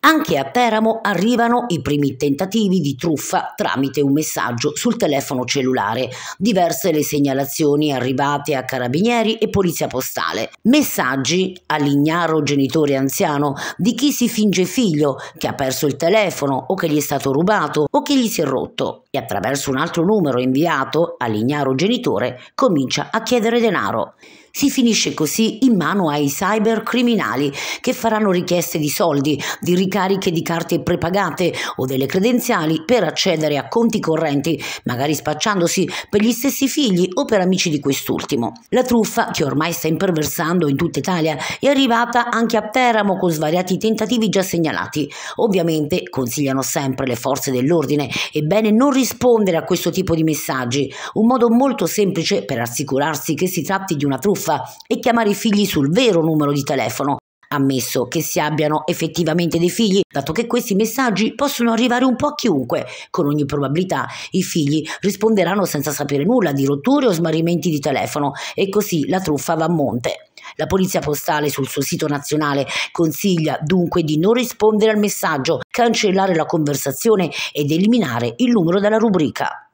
Anche a Teramo arrivano i primi tentativi di truffa tramite un messaggio sul telefono cellulare. Diverse le segnalazioni arrivate a carabinieri e polizia postale. Messaggi all'ignaro genitore anziano di chi si finge figlio, che ha perso il telefono o che gli è stato rubato o che gli si è rotto e attraverso un altro numero inviato all'ignaro genitore comincia a chiedere denaro. Si finisce così in mano ai cybercriminali che faranno richieste di soldi, di ricariche di carte prepagate o delle credenziali per accedere a conti correnti, magari spacciandosi per gli stessi figli o per amici di quest'ultimo. La truffa, che ormai sta imperversando in tutta Italia, è arrivata anche a Teramo con svariati tentativi già segnalati. Ovviamente consigliano sempre le forze dell'ordine, è bene non rispondere a questo tipo di messaggi, un modo molto semplice per assicurarsi che si tratti di una truffa tariffa e chiamare i figli sul vero numero di telefono, ammesso che si abbiano effettivamente dei figli, dato che questi messaggi possono arrivare un po' a chiunque. Con ogni probabilità i figli risponderanno senza sapere nulla di rotture o smarrimenti di telefono e così la truffa va a monte. La Polizia Postale sul suo sito nazionale consiglia dunque di non rispondere al messaggio, cancellare la conversazione ed eliminare il numero dalla rubrica.